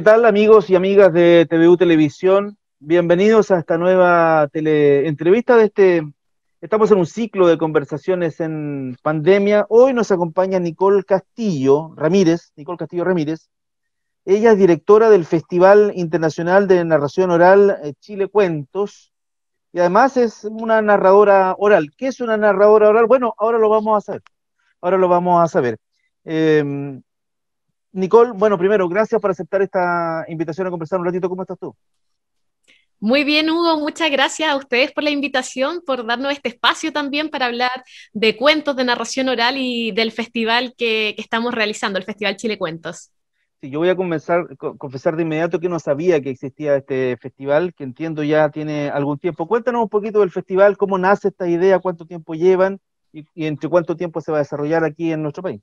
¿Qué tal amigos y amigas de TVU Televisión? Bienvenidos a esta nueva entrevista de este... Estamos en un ciclo de conversaciones en pandemia. Hoy nos acompaña Nicole Castillo Ramírez, Nicole Castillo Ramírez. Ella es directora del Festival Internacional de Narración Oral eh, Chile Cuentos y además es una narradora oral. ¿Qué es una narradora oral? Bueno, ahora lo vamos a saber. Ahora lo vamos a saber. Em, Nicole, bueno, primero, gracias por aceptar esta invitación a conversar un ratito. ¿Cómo estás tú? Muy bien, Hugo, muchas gracias a ustedes por la invitación, por darnos este espacio también para hablar de cuentos, de narración oral y del festival que, estamos realizando, el Festival Chile Cuentos. Sí, yo voy a comenzar, confesar de inmediato que no sabía que existía este festival, que entiendo ya tiene algún tiempo. Cuéntanos un poquito del festival, cómo nace esta idea, cuánto tiempo llevan y entre cuánto tiempo se va a desarrollar aquí en nuestro país.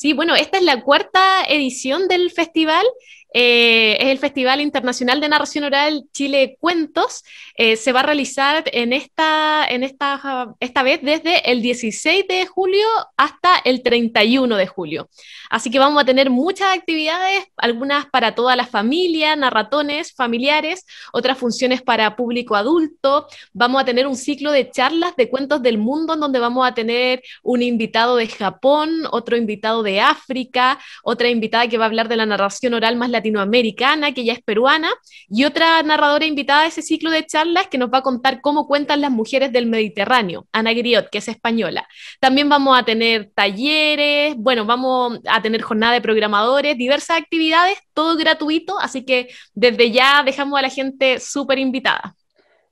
Sí, bueno, esta es la cuarta edición del festival eh, es el Festival Internacional de Narración Oral Chile Cuentos. Eh, se va a realizar en, esta, en esta, esta vez desde el 16 de julio hasta el 31 de julio. Así que vamos a tener muchas actividades, algunas para toda la familia, narratones familiares, otras funciones para público adulto. Vamos a tener un ciclo de charlas de cuentos del mundo en donde vamos a tener un invitado de Japón, otro invitado de África, otra invitada que va a hablar de la narración oral más la latinoamericana, que ya es peruana, y otra narradora invitada de ese ciclo de charlas que nos va a contar cómo cuentan las mujeres del Mediterráneo, Ana Griot, que es española. También vamos a tener talleres, bueno, vamos a tener jornada de programadores, diversas actividades, todo gratuito, así que desde ya dejamos a la gente súper invitada.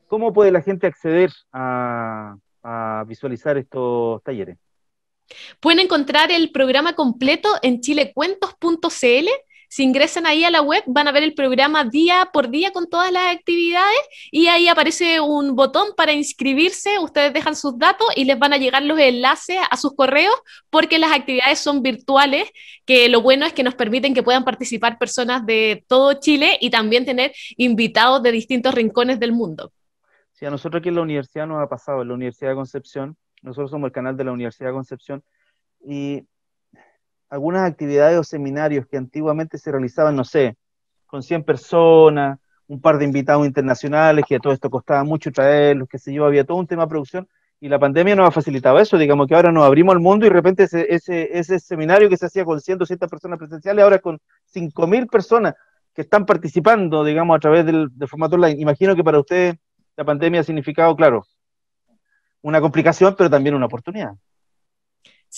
¿Cómo puede la gente acceder a, a visualizar estos talleres? Pueden encontrar el programa completo en chilecuentos.cl si ingresan ahí a la web, van a ver el programa día por día con todas las actividades y ahí aparece un botón para inscribirse. Ustedes dejan sus datos y les van a llegar los enlaces a sus correos porque las actividades son virtuales, que lo bueno es que nos permiten que puedan participar personas de todo Chile y también tener invitados de distintos rincones del mundo. Sí, a nosotros aquí en la universidad nos ha pasado, en la Universidad de Concepción, nosotros somos el canal de la Universidad de Concepción y algunas actividades o seminarios que antiguamente se realizaban, no sé, con 100 personas, un par de invitados internacionales, que todo esto costaba mucho traerlos, que se yo, había todo un tema de producción, y la pandemia nos ha facilitado eso, digamos que ahora nos abrimos al mundo y de repente ese, seminario que se hacía con 100, 200 personas presenciales, ahora con 5.000 personas que están participando, digamos, a través del formato online. Imagino que para ustedes la pandemia ha significado, claro, una complicación, pero también una oportunidad.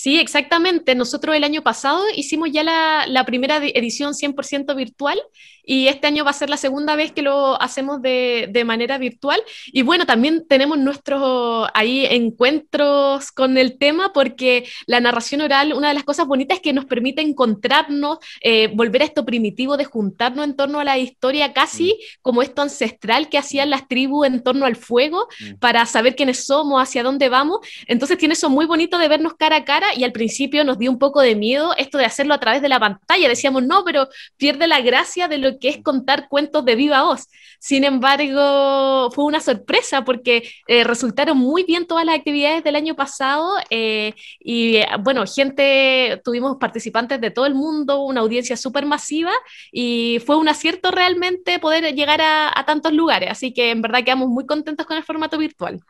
Sí, exactamente. Nosotros el año pasado hicimos ya la, primera edición 100% virtual y este año va a ser la segunda vez que lo hacemos de, de, manera virtual. Y bueno, también tenemos nuestros ahí encuentros con el tema porque la narración oral, una de las cosas bonitas es que nos permite encontrarnos, eh, volver a esto primitivo de juntarnos en torno a la historia casi mm. como esto ancestral que hacían las tribus en torno al fuego mm. para saber quiénes somos, hacia dónde vamos. Entonces tiene eso muy bonito de vernos cara a cara y al principio nos dio un poco de miedo esto de hacerlo a través de la pantalla. Decíamos, no, pero pierde la gracia de lo que es contar cuentos de viva voz. Sin embargo, fue una sorpresa porque eh, resultaron muy bien todas las actividades del año pasado eh, y bueno, gente, tuvimos participantes de todo el mundo, una audiencia súper masiva y fue un acierto realmente poder llegar a, a tantos lugares. Así que en verdad quedamos muy contentos con el formato virtual.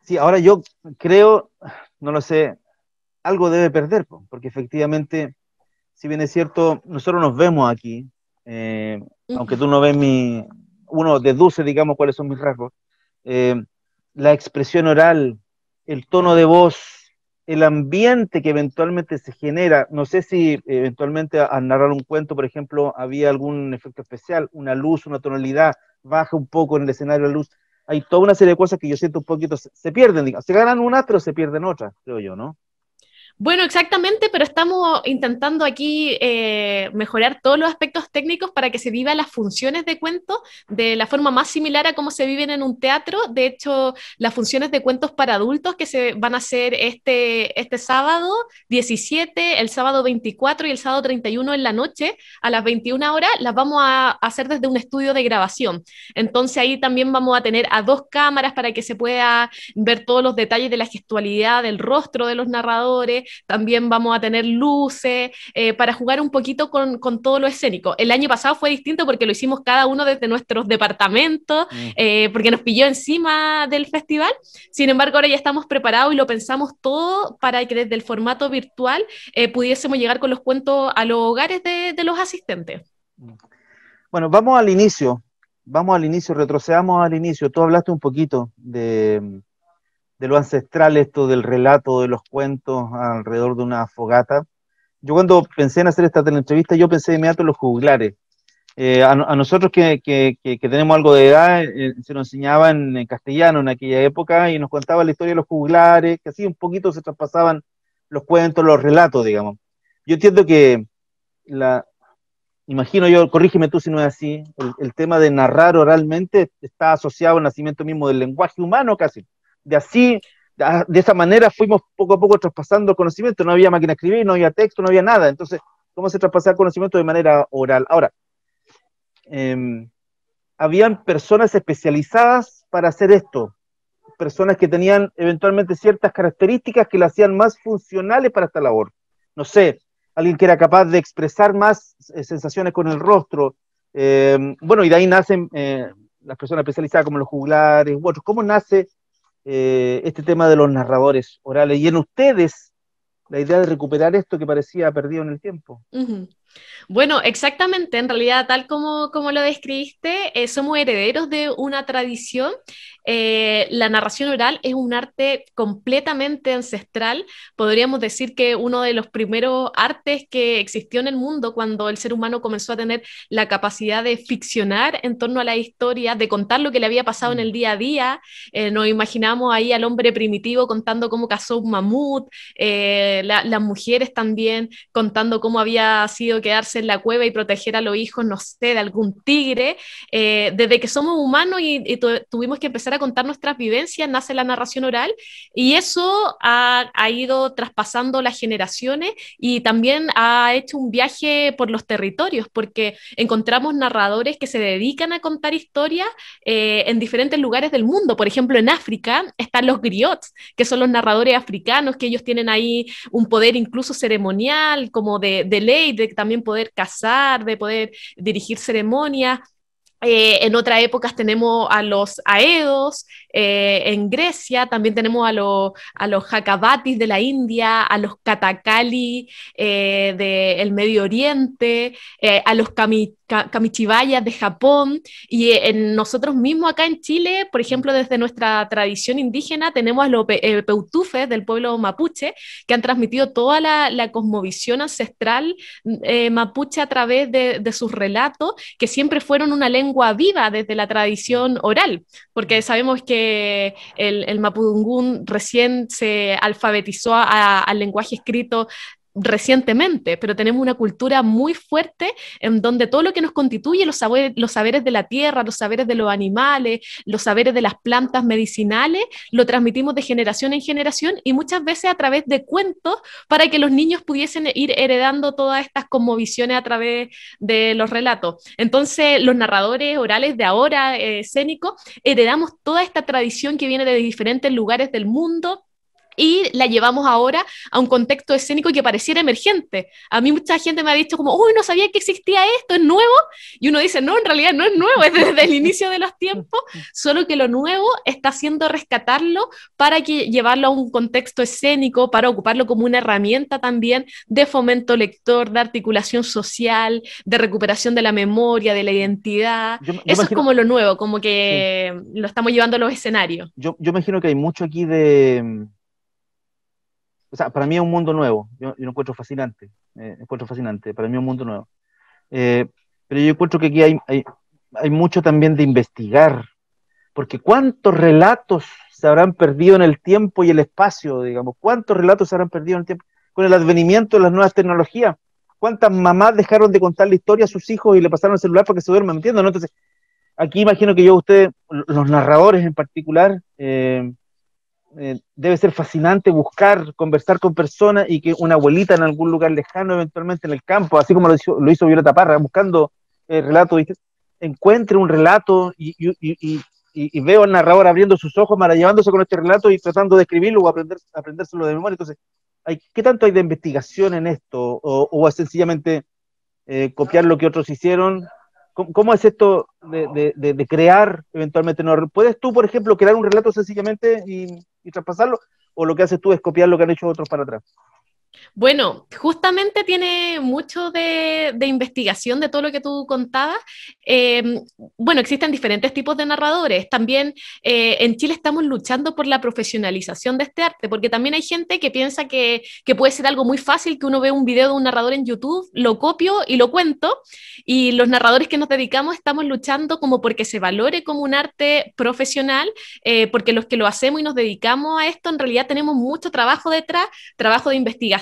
Sí, ahora yo creo, no lo sé, algo debe perder, porque efectivamente, si bien es cierto, nosotros nos vemos aquí, eh, aunque tú no ves mi, uno deduce, digamos, cuáles son mis rasgos, eh, la expresión oral, el tono de voz, el ambiente que eventualmente se genera, no sé si eventualmente al narrar un cuento, por ejemplo, había algún efecto especial, una luz, una tonalidad, baja un poco en el escenario la luz, hay toda una serie de cosas que yo siento un poquito, se, pierden, digamos, se ganan unas, pero se pierden otras, creo yo, ¿no? Bueno, exactamente, pero estamos intentando aquí eh, mejorar todos los aspectos técnicos para que se vivan las funciones de cuentos de la forma más similar a cómo se viven en un teatro. De hecho, las funciones de cuentos para adultos que se van a hacer este, este sábado 17, el sábado 24 y el sábado 31 en la noche a las 21 horas, las vamos a hacer desde un estudio de grabación. Entonces ahí también vamos a tener a dos cámaras para que se pueda ver todos los detalles de la gestualidad, del rostro de los narradores también vamos a tener luces, eh, para jugar un poquito con, todo lo escénico. El año pasado fue distinto porque lo hicimos cada uno desde nuestros departamentos, mm. eh, porque nos pilló encima del festival. Sin embargo, ahora ya estamos preparados y lo pensamos todo para que desde el formato virtual eh, pudiésemos llegar con los cuentos a los hogares de, de los asistentes. Bueno, vamos al inicio, vamos al inicio, retrocedamos al inicio. Tú hablaste un poquito de de lo ancestral esto del relato, de los cuentos alrededor de una fogata. Yo cuando pensé en hacer esta entrevista, yo pensé de inmediato en los juglares. Eh, a, nosotros que, tenemos algo de edad, eh, se nos enseñaba en, castellano en aquella época y nos contaba la historia de los juglares, que así un poquito se traspasaban los cuentos, los relatos, digamos. Yo entiendo que la, imagino yo, corrígeme tú si no es así, el, tema de narrar oralmente está asociado al nacimiento mismo del lenguaje humano casi de así, de esa manera fuimos poco a poco traspasando conocimiento, no había máquina de escribir, no había texto, no había nada, entonces, ¿cómo se traspasaba conocimiento de manera oral? Ahora, em, habían personas especializadas para hacer esto, personas que tenían eventualmente ciertas características que la hacían más funcionales para esta labor. No sé, alguien que era capaz de expresar más eh, sensaciones con el rostro. Em, bueno, y de ahí nacen eh, las personas especializadas como los juglares u otros. ¿Cómo nace eh, este tema de los narradores orales y en ustedes la idea de recuperar esto que parecía perdido en el tiempo. Bueno, exactamente, en realidad tal como, como lo describiste, eh, somos herederos de una tradición. Eh, la narración oral es un arte completamente ancestral. Podríamos decir que uno de los primeros artes que existió en el mundo cuando el ser humano comenzó a tener la capacidad de ficcionar en torno a la historia, de contar lo que le había pasado en el mm. día a día. Eh, nos imaginamos ahí al hombre primitivo contando cómo cazó un mamut, las mujeres también contando cómo había sido quedarse en la cueva y proteger a los hijos, no sé, de algún tigre. Eh, desde que somos humanos y, tuvimos que empezar a contar nuestras vivencias, nace la narración oral y eso ha, ido traspasando las generaciones y también ha hecho un viaje por los territorios, porque encontramos narradores que se dedican a contar historias eh, en diferentes lugares del mundo. Por ejemplo, en África están los griots, que son los narradores africanos, que ellos tienen ahí un poder incluso ceremonial, como de, ley, de, también poder casar, de poder dirigir ceremonias. Eh, en otras épocas tenemos a los aedos, eh, en Grecia también tenemos a, a los Hakabatis de la India, a los Katakali eh, del Medio Oriente, eh, a los Kamichibayas de Japón. Y en nosotros mismos acá en Chile, por ejemplo, desde nuestra tradición indígena, tenemos a los Peutufes del pueblo mapuche, que han transmitido toda la, cosmovisión ancestral mapuche a través de, de sus relatos, que siempre fueron una lengua viva desde la tradición oral, porque sabemos que eh, el, el mapudungún recién se alfabetizó al lenguaje escrito recientemente, pero tenemos una cultura muy fuerte en donde todo lo que nos constituye, los, saberes, los saberes de la tierra, los saberes de los animales, los saberes de las plantas medicinales, lo transmitimos de generación en generación y muchas veces a través de cuentos para que los niños pudiesen ir heredando todas estas conmovisiones a través de los relatos. Entonces, los narradores orales de ahora, eh, escénicos, heredamos toda esta tradición que viene de diferentes lugares del mundo y la llevamos ahora a un contexto escénico que pareciera emergente. A mí mucha gente me ha dicho como, uy, no sabía que existía esto, es nuevo, y uno dice, no, en realidad no es nuevo, es desde el inicio de los tiempos, solo que lo nuevo está haciendo rescatarlo para que llevarlo a un contexto escénico, para ocuparlo como una herramienta también de fomento lector, de articulación social, de recuperación de la memoria, de la identidad. Eso es como lo nuevo, como que lo estamos llevando a los escenarios. Yo, yo imagino que hay mucho aquí de o sea, para mí es un mundo nuevo, yo, lo encuentro fascinante, eh, encuentro fascinante, para mí es un mundo nuevo. Eh, pero yo encuentro que aquí hay, hay, hay, mucho también de investigar, porque cuántos relatos se habrán perdido en el tiempo y el espacio, digamos, cuántos relatos se habrán perdido en el tiempo con el advenimiento de las nuevas tecnologías, cuántas mamás dejaron de contar la historia a sus hijos y le pasaron el celular para que se duerman, ¿me Entonces, aquí imagino que yo, ustedes, los narradores en particular, eh, eh, debe ser fascinante buscar, conversar con personas y que una abuelita en algún lugar lejano, eventualmente en el campo, así como lo hizo, lo hizo Violeta Parra, buscando eh, relatos, encuentre un relato y, veo al narrador abriendo sus ojos, maravillándose con este relato y tratando de escribirlo o aprender, aprendérselo de memoria. Entonces, ¿qué tanto hay de investigación en esto? ¿O, o es sencillamente eh, copiar lo que otros hicieron? ¿Cómo, es esto de, de, crear eventualmente? ¿Puedes tú, por ejemplo, crear un relato sencillamente y y traspasarlo, o lo que haces tú es copiar lo que han hecho otros para atrás. Bueno, justamente tiene mucho de, investigación de todo lo que tú contabas. Em, bueno, existen diferentes tipos de narradores. También eh, en Chile estamos luchando por la profesionalización de este arte, porque también hay gente que piensa que, puede ser algo muy fácil, que uno ve un video de un narrador en YouTube, lo copio y lo cuento. Y los narradores que nos dedicamos estamos luchando como porque se valore como un arte profesional, eh, porque los que lo hacemos y nos dedicamos a esto, en realidad tenemos mucho trabajo detrás, trabajo de investigación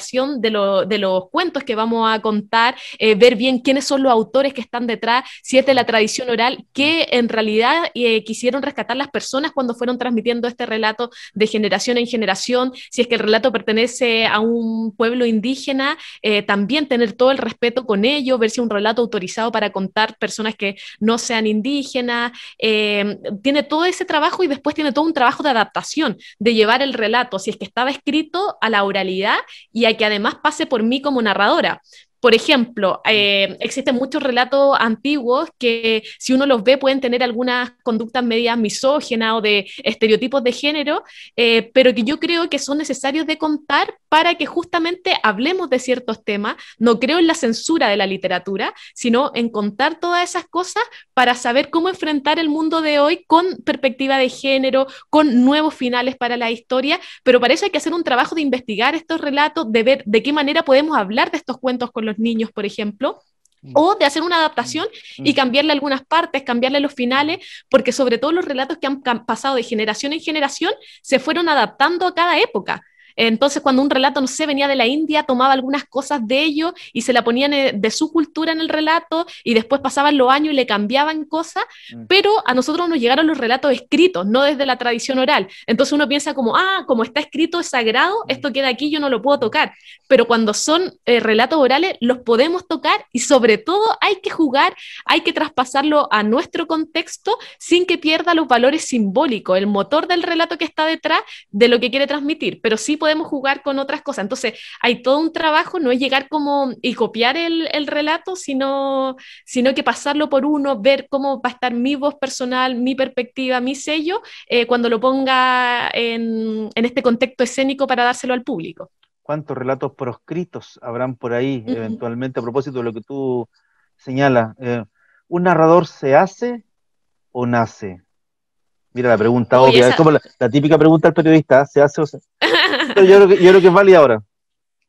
de, los cuentos que vamos a contar, eh, ver bien quiénes son los autores que están detrás, si es de la tradición oral, que en realidad eh, quisieron rescatar las personas cuando fueron transmitiendo este relato de generación en generación, si es que el relato pertenece a un pueblo indígena, eh, también tener todo el respeto con ello, ver si es un relato autorizado para contar personas que no sean indígenas, tiene todo ese trabajo y después tiene todo un trabajo de adaptación, de llevar el relato, si es que estaba escrito a la oralidad y a y que además pase por mí como narradora. Por ejemplo, mm. eh, existen muchos relatos antiguos que si uno los ve pueden tener algunas conductas medias misógenas o de estereotipos de género, eh, pero que yo creo que son necesarios de contar para que justamente hablemos de ciertos temas. No creo en la censura de la literatura, sino en contar todas esas cosas para saber cómo enfrentar el mundo de hoy con perspectiva de género, con nuevos finales para la historia, pero para eso hay que hacer un trabajo de investigar estos relatos, de ver de qué manera podemos hablar de estos cuentos con los los niños, por ejemplo, mm. o de hacer una adaptación mm. y mm. cambiarle algunas partes, cambiarle los finales, porque sobre todo los relatos que han pasado de generación en generación se fueron adaptando a cada época. Entonces, cuando un relato, no sé, venía de la India, tomaba algunas cosas de ello, y se la ponían eh, de su cultura en el relato y después pasaban los años y le cambiaban cosas, mm. pero a nosotros nos llegaron los relatos escritos, no desde la tradición oral. Entonces uno piensa como, ah, como está escrito, es sagrado, mm. esto queda aquí, yo no lo puedo tocar. Pero cuando son eh, relatos orales, los podemos tocar y sobre todo hay que jugar, hay que traspasarlo a nuestro contexto sin que pierda los valores simbólicos, el motor del relato que está detrás de lo que quiere transmitir, pero sí podemos jugar con otras cosas. Entonces, hay todo un trabajo, no es llegar como y copiar el, relato, sino, sino que pasarlo por uno, ver cómo va a estar mi voz personal, mi perspectiva, mi sello, eh, cuando lo ponga en, este contexto escénico para dárselo al público. ¿Cuántos relatos proscritos habrán por ahí eventualmente a propósito de lo que tú señalas? Eh, ¿Un narrador se hace o nace? Mira la pregunta obvia, es como la, típica pregunta del periodista, ¿se hace o se yo, creo que, yo creo que es válida ahora.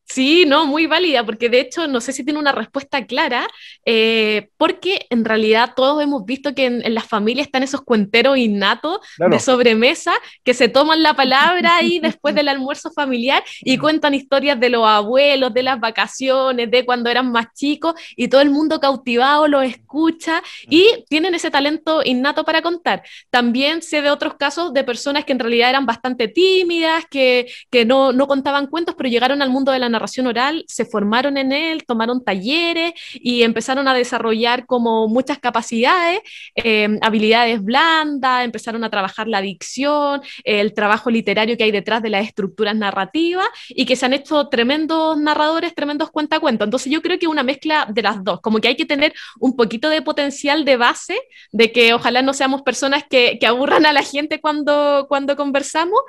Sí, no, muy válida, porque de hecho no sé si tiene una respuesta clara, eh, porque en realidad todos hemos visto que en, las familias están esos cuenteros innatos de sobremesa que se toman la palabra ahí después del almuerzo familiar y cuentan historias de los abuelos, de las vacaciones, de cuando eran más chicos y todo el mundo cautivado los escucha y tienen ese talento innato para contar. También sé de otros casos de personas que en realidad eran bastante tímidas, que, no, no contaban cuentos, pero llegaron al mundo de la narración oral, se formaron en él, tomaron talleres y empezaron a desarrollar como muchas capacidades, em, habilidades blandas, empezaron a trabajar la dicción, el trabajo literario que hay detrás de las estructuras narrativas y que se han hecho tremendos narradores, tremendos cuentacuentos. Entonces yo creo que una mezcla de las dos, como que hay que tener un poquito de potencial de base, de que ojalá no seamos personas que, aburran a la gente cuando, cuando conversamos,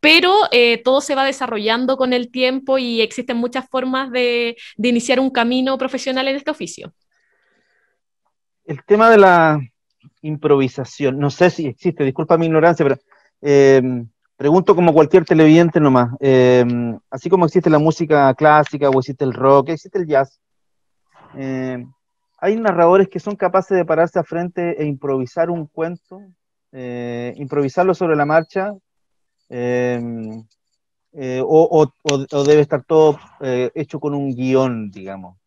pero eh, todo se va desarrollando con el tiempo y existe muchas formas de, iniciar un camino profesional en este oficio. El tema de la improvisación, no sé si existe, disculpa mi ignorancia, pero eh, pregunto como cualquier televidente nomás, eh, así como existe la música clásica o existe el rock, existe el jazz, eh, hay narradores que son capaces de pararse a frente e improvisar un cuento, improvisarlo sobre la marcha, eh, o, o, o, debe estar todo eh, hecho con un guión, digamos.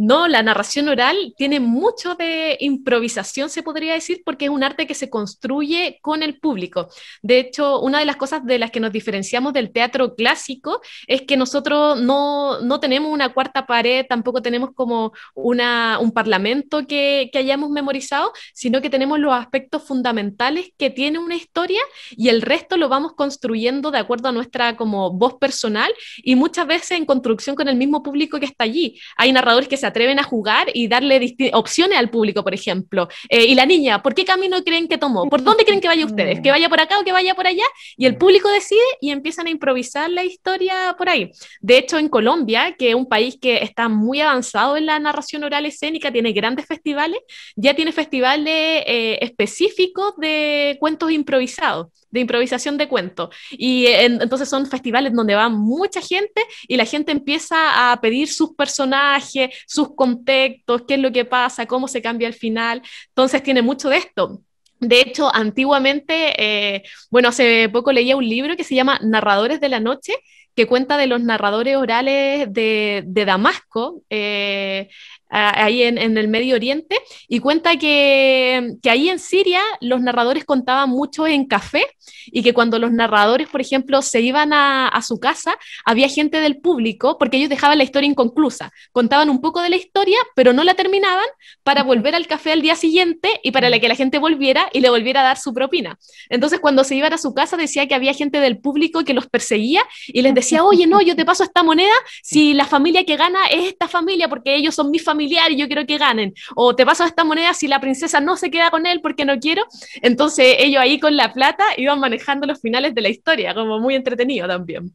No, la narración oral tiene mucho de improvisación, se podría decir, porque es un arte que se construye con el público. De hecho, una de las cosas de las que nos diferenciamos del teatro clásico es que nosotros no, tenemos una cuarta pared, tampoco tenemos como un parlamento que, que hayamos memorizado, sino que tenemos los aspectos fundamentales que tiene una historia y el resto lo vamos construyendo de acuerdo a nuestra como voz personal y muchas veces en construcción con el mismo público que está allí. Hay narradores que se atreven a jugar y darle opciones al público, por ejemplo. Eh, y la niña, ¿por qué camino creen que tomó? ¿Por dónde creen que vaya ustedes? ¿Que vaya por acá o que vaya por allá? Y el mm. público decide y empiezan a improvisar la historia por ahí. De hecho, en Colombia, que es un país que está muy avanzado en la narración oral escénica, tiene grandes festivales, ya tiene festivales eh, específicos de cuentos improvisados de improvisación de cuentos. Y eh, entonces son festivales donde va mucha gente y la gente empieza a pedir sus personajes, sus contextos, qué es lo que pasa, cómo se cambia al final. Entonces tiene mucho de esto. De hecho, antiguamente, eh, bueno, hace poco leía un libro que se llama Narradores de la Noche, que cuenta de los narradores orales de, de Damasco, eh, ahí en, el Medio Oriente, y cuenta que, ahí en Siria los narradores contaban mucho en café y que cuando los narradores, por ejemplo, se iban a, a, su casa, había gente del público, porque ellos dejaban la historia inconclusa, contaban un poco de la historia, pero no la terminaban para volver al café al día siguiente y para que la gente volviera y le volviera a dar su propina. Entonces, cuando se iban a su casa, decía que había gente del público que los perseguía y les decía, oye, no, yo te paso esta moneda si la familia que gana es esta familia, porque ellos son mi familia y yo quiero que ganen, o te paso esta moneda si la princesa no se queda con él porque no quiero. Entonces ellos ahí con la plata iban manejando los finales de la historia, como muy entretenido también.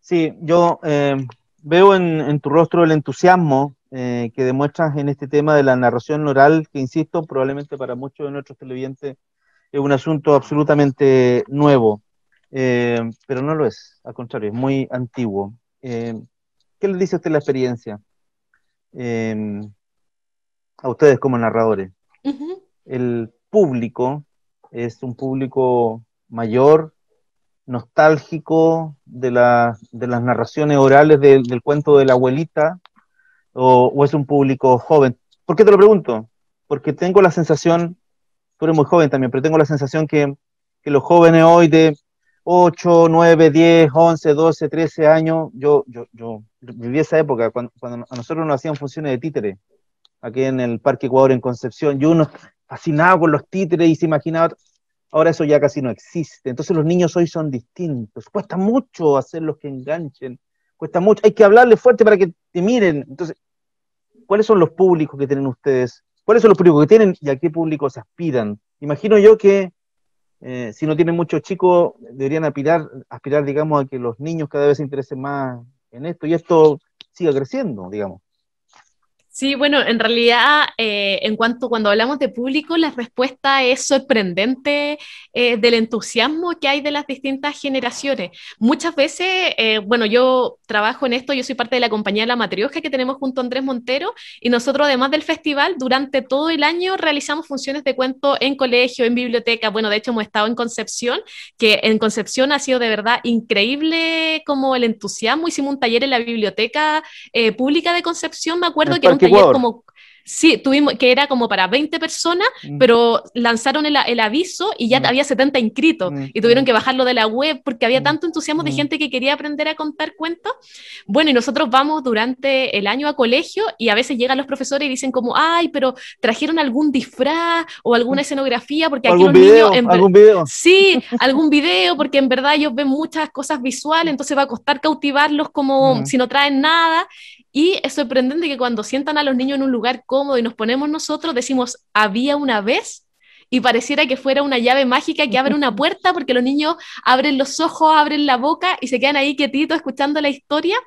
Sí, yo eh, veo en, tu rostro el entusiasmo eh, que demuestras en este tema de la narración oral, que insisto, probablemente para muchos de nuestros televidentes es un asunto absolutamente nuevo, eh, pero no lo es, al contrario, es muy antiguo. ¿Qué les dice a usted la experiencia? Em, a ustedes como narradores. El público es un público mayor, nostálgico de, las narraciones orales del cuento de la abuelita, o, es un público joven. ¿Por qué te lo pregunto? Porque tengo la sensación, tú eres muy joven también, pero tengo la sensación que los jóvenes hoy de 8, 9, 10, 11, 12, 13 años, yo, yo, viví esa época cuando, a nosotros nos hacían funciones de títere, aquí en el Parque Ecuador en Concepción, y uno fascinado con los títeres y se imaginaba, ahora eso ya casi no existe, entonces los niños hoy son distintos, cuesta mucho hacerlos que enganchen, cuesta mucho, hay que hablarle fuerte para que te miren, entonces, ¿cuáles son los públicos que tienen ustedes? ¿Cuáles son los públicos que tienen y a qué públicos aspiran? Imagino yo que eh, si no tienen muchos chicos, deberían aspirar, aspirar, digamos, a que los niños cada vez se interesen más en esto y esto siga creciendo, digamos. Sí, bueno, en realidad, eh, en cuanto cuando hablamos de público, la respuesta es sorprendente eh, del entusiasmo que hay de las distintas generaciones. Muchas veces, eh, bueno, yo trabajo en esto, yo soy parte de la compañía La Matrioja que tenemos junto a Andrés Montero y nosotros, además del festival, durante todo el año realizamos funciones de cuento en colegio, en biblioteca. Bueno, de hecho, hemos estado en Concepción, que en Concepción ha sido de verdad increíble como el entusiasmo. Hicimos un taller en la biblioteca pública de Concepción, me acuerdo que como... Sí, tuvimos, que era como para 20 personas, mm. pero lanzaron el, aviso y ya mm. había 70 inscritos mm. y tuvieron que bajarlo de la web porque había tanto entusiasmo de gente que quería aprender a contar cuentos. Bueno, y nosotros vamos durante el año a colegio y a veces llegan los profesores y dicen como, ay, pero trajeron algún disfraz o alguna escenografía porque aquí ¿Algún video? Sí, algún video porque en verdad ellos ven muchas cosas visuales, entonces va a costar cautivarlos como si no traen nada. Y es sorprendente que cuando sientan a los niños en un lugar cómodo y nos ponemos nosotros, decimos, había una vez y pareciera que fuera una llave mágica que abre una puerta porque los niños abren los ojos, abren la boca y se quedan ahí quietitos escuchando la historia.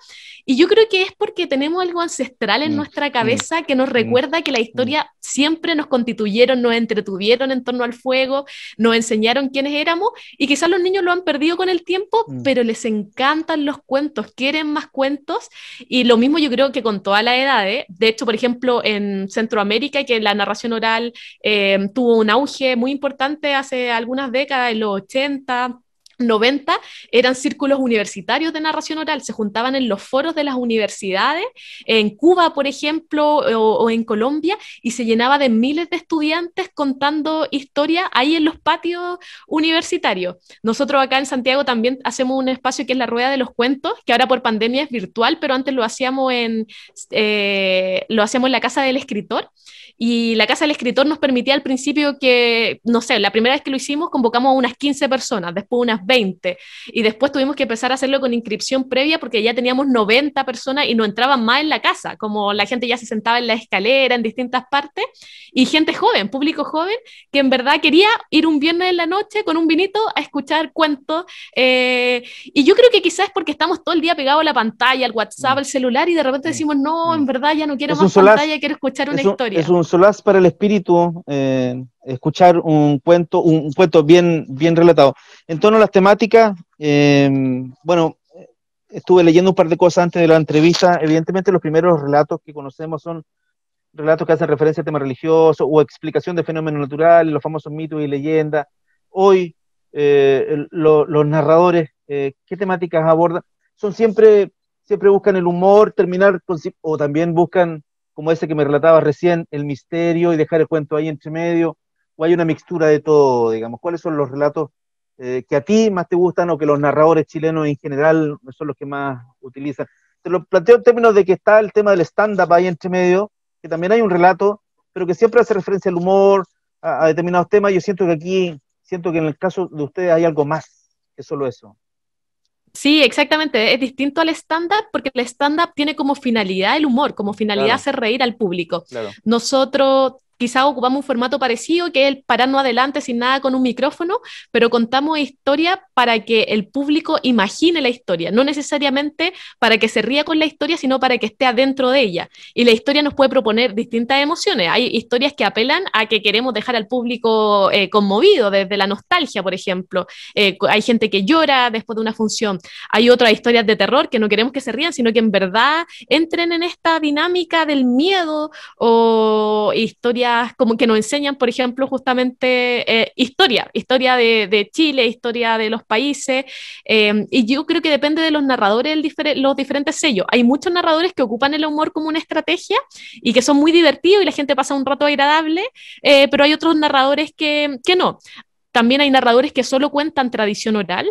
Y yo creo que es porque tenemos algo ancestral en mm, nuestra mm, cabeza que nos mm, recuerda que la historia siempre nos constituyeron, nos entretuvieron en torno al fuego, nos enseñaron quiénes éramos y quizás los niños lo han perdido con el tiempo, pero les encantan los cuentos, quieren más cuentos y lo mismo yo creo que con toda la edad. De hecho, por ejemplo, en Centroamérica, que la narración oral eh, tuvo un auge muy importante hace algunas décadas, en los 80, 90 eran círculos universitarios de narración oral, se juntaban en los foros de las universidades, en Cuba, por ejemplo, o, en Colombia, y se llenaba de miles de estudiantes contando historia ahí en los patios universitarios. Nosotros acá en Santiago también hacemos un espacio que es la Rueda de los Cuentos, que ahora por pandemia es virtual, pero antes lo hacíamos en, eh, lo hacíamos en la Casa del Escritor, y la Casa del Escritor nos permitía al principio que, no sé, la primera vez que lo hicimos convocamos a unas 15 personas, después unas 20, y después tuvimos que empezar a hacerlo con inscripción previa porque ya teníamos 90 personas y no entraban más en la casa, como la gente ya se sentaba en la escalera, en distintas partes, y gente joven, público joven, que en verdad quería ir un viernes en la noche con un vinito a escuchar cuentos. Eh, y yo creo que quizás es porque estamos todo el día pegados a la pantalla, al WhatsApp, mm. al celular, y de repente mm. decimos, no, en mm. verdad ya no quiero más pantalla, quiero escuchar una historia. Es un Solaz para el espíritu, eh, escuchar un cuento, un, cuento bien, bien relatado. En torno a las temáticas, eh, bueno, estuve leyendo un par de cosas antes de la entrevista. Evidentemente, los primeros relatos que conocemos son relatos que hacen referencia a temas religiosos o explicación de fenómenos naturales, los famosos mitos y leyendas. Hoy, eh, los narradores, eh, ¿qué temáticas abordan? Son siempre, siempre buscan el humor, terminar o también buscan como ese que me relataba recién, el misterio y dejar el cuento ahí entre medio, o hay una mixtura de todo, digamos. ¿Cuáles son los relatos eh, que a ti más te gustan o que los narradores chilenos en general son los que más utilizan? Te lo planteo en términos de que está el tema del stand-up ahí entre medio, que también hay un relato, pero que siempre hace referencia al humor, a determinados temas. Yo siento que aquí, siento que en el caso de ustedes hay algo más que solo eso. Sí, exactamente. Es distinto al stand-up porque el stand-up tiene como finalidad el humor, como finalidad hacer reír al público. Nosotros quizá ocupamos un formato parecido, que es el pararnos adelante sin nada con un micrófono, pero contamos historia para que el público imagine la historia, no necesariamente para que se ría con la historia, sino para que esté adentro de ella. Y la historia nos puede proponer distintas emociones. Hay historias que apelan a que queremos dejar al público eh, conmovido, desde la nostalgia, por ejemplo. Eh, hay gente que llora después de una función. Hay otras historias de terror que no queremos que se rían, sino que en verdad entren en esta dinámica del miedo o historias como que nos enseñan, por ejemplo, justamente eh, historia, historia de, Chile, historia de los países, em, y yo creo que depende de los narradores, los diferentes sellos. Hay muchos narradores que ocupan el humor como una estrategia y que son muy divertidos y la gente pasa un rato agradable, eh, pero hay otros narradores que, que no. También hay narradores que solo cuentan tradición oral,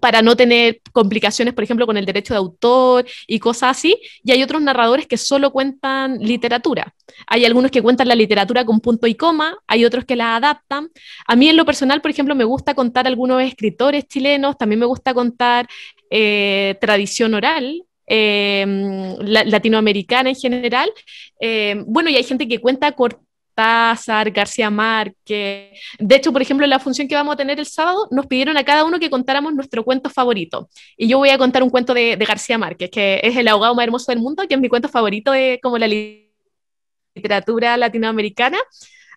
para no tener complicaciones, por ejemplo, con el derecho de autor y cosas así. Y hay otros narradores que solo cuentan literatura. Hay algunos que cuentan la literatura con punto y coma, hay otros que la adaptan. A mí en lo personal, por ejemplo, me gusta contar algunos escritores chilenos, también me gusta contar eh, tradición oral. Eh, latinoamericana en general. Eh, bueno, y hay gente que cuenta Cortázar, García Márquez. De hecho, por ejemplo, en la función que vamos a tener el sábado, nos pidieron a cada uno que contáramos nuestro cuento favorito. Y yo voy a contar un cuento de, García Márquez, que es el ahogado más hermoso del mundo, que es mi cuento favorito de como la literatura latinoamericana.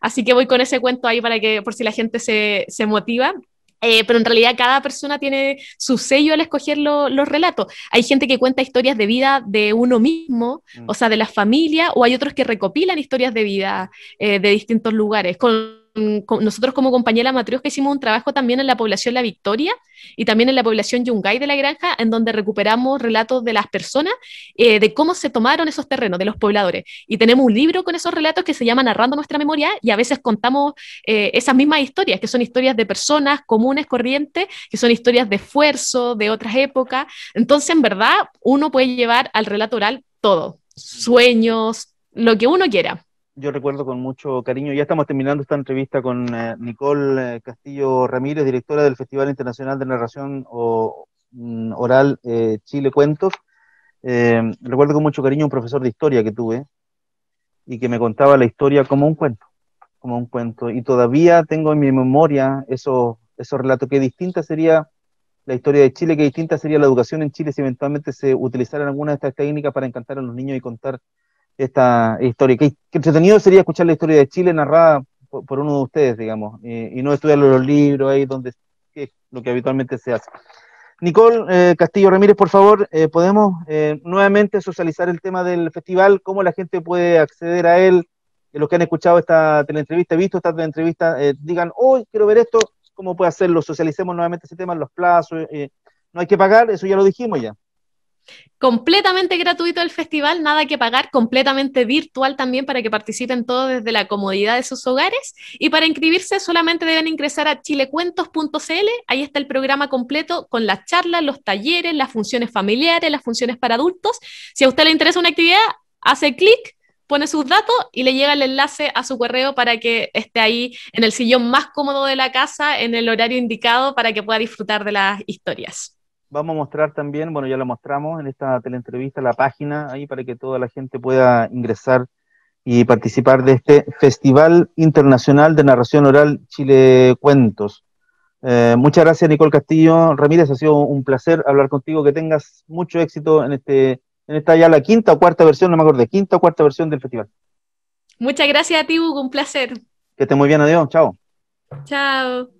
Así que voy con ese cuento ahí para que, por si la gente se, se motiva. Eh, pero en realidad cada persona tiene su sello al escoger los relatos. Hay gente que cuenta historias de vida de uno mismo, mm. o sea, de la familia, o hay otros que recopilan historias de vida eh, de distintos lugares. Con Mm, nosotros como compañera que hicimos un trabajo también en la población La Victoria y también en la población Yungay de la Granja, en donde recuperamos relatos de las personas, eh, de cómo se tomaron esos terrenos, de los pobladores. Y tenemos un libro con esos relatos que se llama Narrando nuestra memoria y a veces contamos eh, esas mismas historias, que son historias de personas comunes, corrientes, que son historias de esfuerzo, de otras épocas. Entonces, en verdad, uno puede llevar al relato oral todo, sueños, lo que uno quiera yo recuerdo con mucho cariño. Ya estamos terminando esta entrevista con eh, Nicole eh, Castillo Ramírez, directora del Festival Internacional de Narración mm, Oral eh, Chile Cuentos. recuerdo con mucho cariño un profesor de historia que tuve y que me contaba la historia como un cuento, como un cuento. Y todavía tengo en mi memoria esos, relatos, que distinta sería la historia de Chile, que distinta sería la educación en Chile si eventualmente se utilizaran alguna de estas técnicas para encantar a los niños y contar esta historia. Qué, entretenido sería escuchar la historia de Chile narrada por, uno de ustedes, digamos, y no estudiar los libros ahí donde es lo que habitualmente se hace. Nicole eh, Castillo Ramírez, por favor, eh, podemos eh, nuevamente socializar el tema del festival, cómo la gente puede acceder a él, los que han escuchado esta teleentrevista, visto esta entrevista digan, hoy quiero ver esto, cómo puede hacerlo, socialicemos nuevamente ese tema, los plazos, no hay que pagar, eso ya lo dijimos ya. Completamente gratuito el festival, nada que pagar, completamente virtual también para que participen todos desde la comodidad de sus hogares. Y para inscribirse solamente deben ingresar a chilecuentos.cl, ahí está el programa completo con las charlas, los talleres, las funciones familiares, las funciones para adultos. Si a usted le interesa una actividad, hace clic, pone sus datos y le llega el enlace a su correo para que esté ahí en el sillón más cómodo de la casa, en el horario indicado, para que pueda disfrutar de las historias vamos a mostrar también, bueno, ya lo mostramos en esta teleentrevista, la página ahí para que toda la gente pueda ingresar y participar de este Festival Internacional de Narración Oral Chile Cuentos. Eh, muchas gracias, Nicole Castillo. Ramírez, ha sido un placer hablar contigo. Que tengas mucho éxito en, este, en esta ya la quinta o cuarta versión, no me acuerdo, quinta o cuarta versión del festival. Muchas gracias a ti, Hugo. Un placer. Que estés muy bien. Adiós. Chao. Chao.